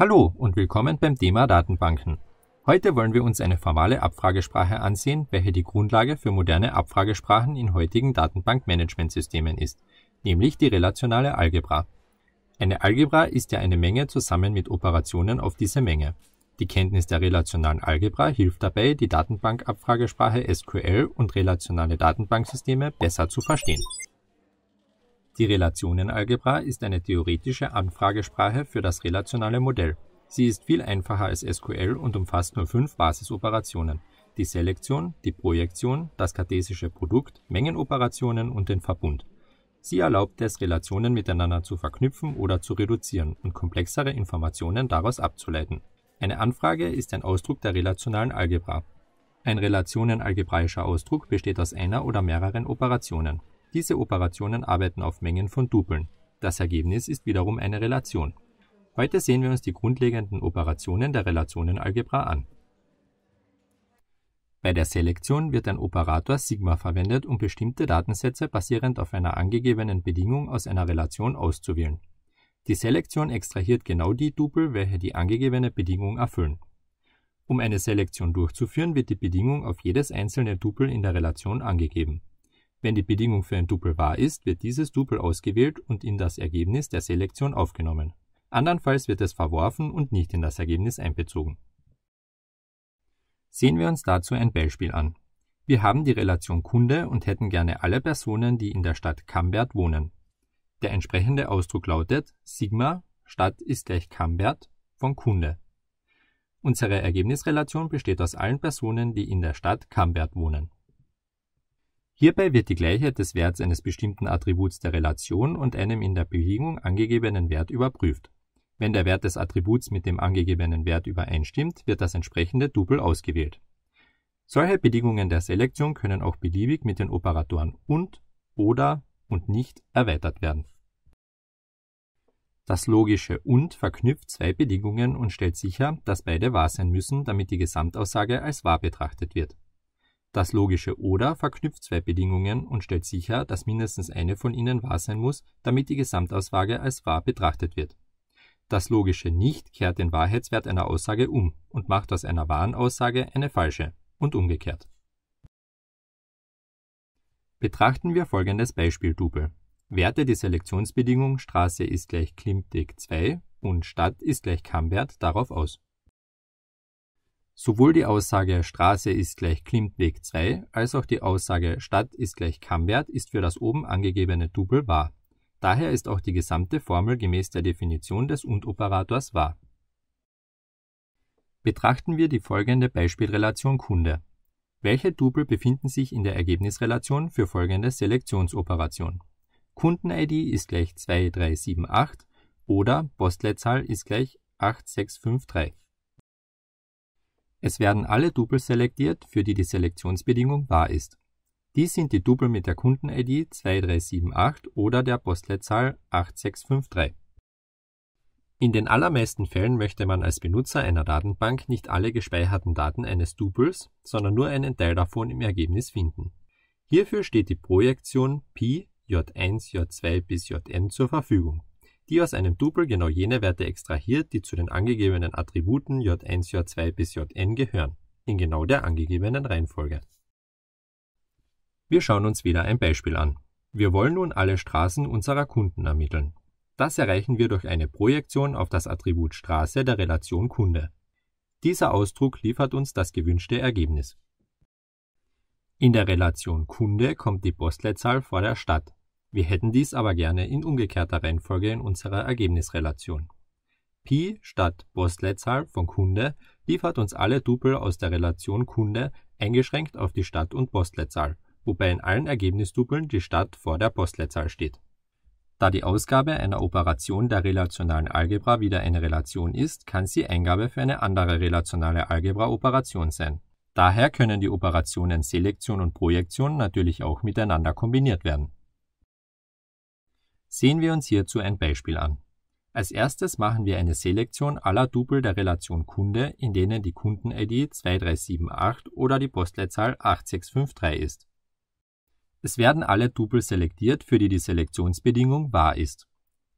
Hallo und willkommen beim Thema Datenbanken. Heute wollen wir uns eine formale Abfragesprache ansehen, welche die Grundlage für moderne Abfragesprachen in heutigen Datenbankmanagementsystemen ist, nämlich die relationale Algebra. Eine Algebra ist ja eine Menge zusammen mit Operationen auf diese Menge. Die Kenntnis der relationalen Algebra hilft dabei, die Datenbankabfragesprache SQL und relationale Datenbanksysteme besser zu verstehen. Die Relationenalgebra ist eine theoretische Anfragesprache für das relationale Modell. Sie ist viel einfacher als SQL und umfasst nur fünf Basisoperationen: die Selektion, die Projektion, das kartesische Produkt, Mengenoperationen und den Verbund. Sie erlaubt es, Relationen miteinander zu verknüpfen oder zu reduzieren und komplexere Informationen daraus abzuleiten. Eine Anfrage ist ein Ausdruck der relationalen Algebra. Ein relationenalgebraischer Ausdruck besteht aus einer oder mehreren Operationen. Diese Operationen arbeiten auf Mengen von Dupeln. Das Ergebnis ist wiederum eine Relation. Heute sehen wir uns die grundlegenden Operationen der Relationenalgebra an. Bei der Selektion wird ein Operator Sigma verwendet, um bestimmte Datensätze basierend auf einer angegebenen Bedingung aus einer Relation auszuwählen. Die Selektion extrahiert genau die Dupel, welche die angegebene Bedingung erfüllen. Um eine Selektion durchzuführen, wird die Bedingung auf jedes einzelne Dupel in der Relation angegeben. Wenn die Bedingung für ein Tupel wahr ist, wird dieses Tupel ausgewählt und in das Ergebnis der Selektion aufgenommen. Andernfalls wird es verworfen und nicht in das Ergebnis einbezogen. Sehen wir uns dazu ein Beispiel an. Wir haben die Relation Kunde und hätten gerne alle Personen, die in der Stadt Camberg wohnen. Der entsprechende Ausdruck lautet Sigma Stadt ist gleich Camberg von Kunde. Unsere Ergebnisrelation besteht aus allen Personen, die in der Stadt Camberg wohnen. Hierbei wird die Gleichheit des Werts eines bestimmten Attributs der Relation und einem in der Bewegung angegebenen Wert überprüft. Wenn der Wert des Attributs mit dem angegebenen Wert übereinstimmt, wird das entsprechende Double ausgewählt. Solche Bedingungen der Selektion können auch beliebig mit den Operatoren und, oder und nicht erweitert werden. Das logische und verknüpft zwei Bedingungen und stellt sicher, dass beide wahr sein müssen, damit die Gesamtaussage als wahr betrachtet wird. Das logische Oder verknüpft zwei Bedingungen und stellt sicher, dass mindestens eine von ihnen wahr sein muss, damit die Gesamtaussage als wahr betrachtet wird. Das logische Nicht kehrt den Wahrheitswert einer Aussage um und macht aus einer wahren Aussage eine falsche und umgekehrt. Betrachten wir folgendes Beispiel-Double. Werte die Selektionsbedingung Straße ist gleich Klimtig 2 und Stadt ist gleich Kammwert darauf aus. Sowohl die Aussage Straße ist gleich Klimtweg 2 als auch die Aussage Stadt ist gleich Kammwert ist für das oben angegebene Double wahr. Daher ist auch die gesamte Formel gemäß der Definition des Und-Operators wahr. Betrachten wir die folgende Beispielrelation Kunde. Welche Double befinden sich in der Ergebnisrelation für folgende Selektionsoperation? Kunden-ID ist gleich 2378 oder Postleitzahl ist gleich 8653. Es werden alle Tupel selektiert, für die die Selektionsbedingung wahr ist. Dies sind die Tupel mit der Kunden-ID 2378 oder der Postleitzahl 8653. In den allermeisten Fällen möchte man als Benutzer einer Datenbank nicht alle gespeicherten Daten eines Tupels, sondern nur einen Teil davon im Ergebnis finden. Hierfür steht die Projektion Pi J1, J2 bis Jn zur Verfügung die aus einem Tuple genau jene Werte extrahiert, die zu den angegebenen Attributen J1, J2 bis Jn gehören, in genau der angegebenen Reihenfolge. Wir schauen uns wieder ein Beispiel an. Wir wollen nun alle Straßen unserer Kunden ermitteln. Das erreichen wir durch eine Projektion auf das Attribut Straße der Relation Kunde. Dieser Ausdruck liefert uns das gewünschte Ergebnis. In der Relation Kunde kommt die Postleitzahl vor der Stadt, wir hätten dies aber gerne in umgekehrter Reihenfolge in unserer Ergebnisrelation. Pi statt Postleitzahl von Kunde liefert uns alle Tupel aus der Relation Kunde eingeschränkt auf die Stadt und Postleitzahl, wobei in allen Ergebnistupeln die Stadt vor der Postleitzahl steht. Da die Ausgabe einer Operation der relationalen Algebra wieder eine Relation ist, kann sie Eingabe für eine andere relationale Algebra-Operation sein. Daher können die Operationen Selektion und Projektion natürlich auch miteinander kombiniert werden. Sehen wir uns hierzu ein Beispiel an. Als erstes machen wir eine Selektion aller Tupel der Relation Kunde, in denen die Kunden-ID 2378 oder die Postleitzahl 8653 ist. Es werden alle Tupel selektiert, für die die Selektionsbedingung wahr ist.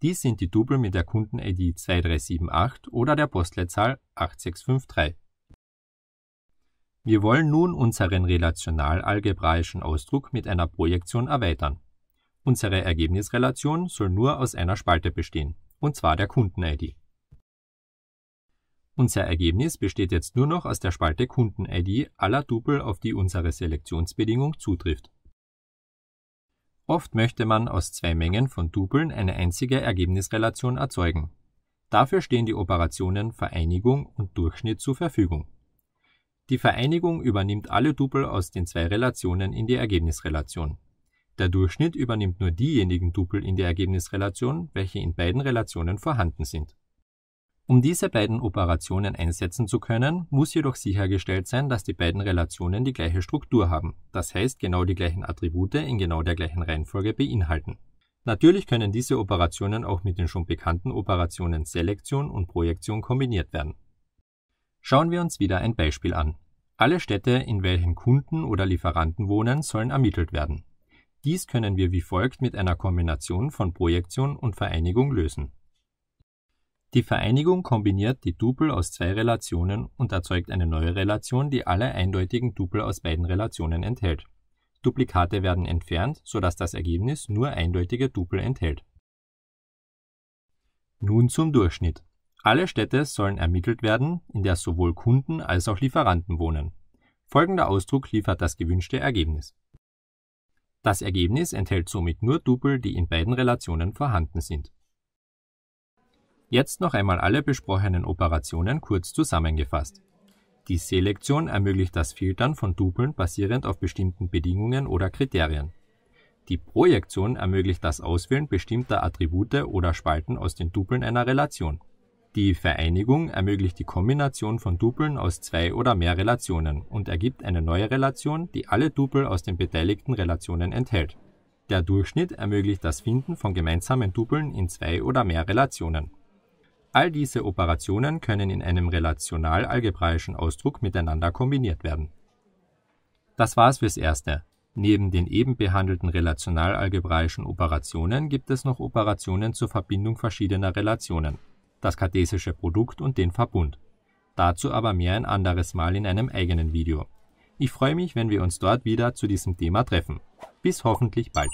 Dies sind die Tupel mit der Kunden-ID 2378 oder der Postleitzahl 8653. Wir wollen nun unseren relational-algebraischen Ausdruck mit einer Projektion erweitern Unsere Ergebnisrelation soll nur aus einer Spalte bestehen, und zwar der Kunden-ID. Unser Ergebnis besteht jetzt nur noch aus der Spalte Kunden-ID aller Tupel, auf die unsere Selektionsbedingung zutrifft. Oft möchte man aus zwei Mengen von Tupeln eine einzige Ergebnisrelation erzeugen. Dafür stehen die Operationen Vereinigung und Durchschnitt zur Verfügung. Die Vereinigung übernimmt alle Tupel aus den zwei Relationen in die Ergebnisrelation der Durchschnitt übernimmt nur diejenigen Tupel in der Ergebnisrelation, welche in beiden Relationen vorhanden sind. Um diese beiden Operationen einsetzen zu können, muss jedoch sichergestellt sein, dass die beiden Relationen die gleiche Struktur haben, das heißt genau die gleichen Attribute in genau der gleichen Reihenfolge beinhalten. Natürlich können diese Operationen auch mit den schon bekannten Operationen Selektion und Projektion kombiniert werden. Schauen wir uns wieder ein Beispiel an. Alle Städte, in welchen Kunden oder Lieferanten wohnen, sollen ermittelt werden. Dies können wir wie folgt mit einer Kombination von Projektion und Vereinigung lösen. Die Vereinigung kombiniert die Tupel aus zwei Relationen und erzeugt eine neue Relation, die alle eindeutigen Tupel aus beiden Relationen enthält. Duplikate werden entfernt, sodass das Ergebnis nur eindeutige Tupel enthält. Nun zum Durchschnitt. Alle Städte sollen ermittelt werden, in der sowohl Kunden als auch Lieferanten wohnen. Folgender Ausdruck liefert das gewünschte Ergebnis das Ergebnis enthält somit nur Tupel, die in beiden Relationen vorhanden sind. Jetzt noch einmal alle besprochenen Operationen kurz zusammengefasst. Die Selektion ermöglicht das Filtern von Tupeln basierend auf bestimmten Bedingungen oder Kriterien. Die Projektion ermöglicht das Auswählen bestimmter Attribute oder Spalten aus den Tupeln einer Relation die Vereinigung ermöglicht die Kombination von Tupeln aus zwei oder mehr Relationen und ergibt eine neue Relation, die alle Tupel aus den beteiligten Relationen enthält. Der Durchschnitt ermöglicht das Finden von gemeinsamen Tupeln in zwei oder mehr Relationen. All diese Operationen können in einem relational-algebraischen Ausdruck miteinander kombiniert werden. Das war's fürs Erste. Neben den eben behandelten relational-algebraischen Operationen gibt es noch Operationen zur Verbindung verschiedener Relationen das kartesische Produkt und den Verbund. Dazu aber mehr ein anderes Mal in einem eigenen Video. Ich freue mich, wenn wir uns dort wieder zu diesem Thema treffen. Bis hoffentlich bald.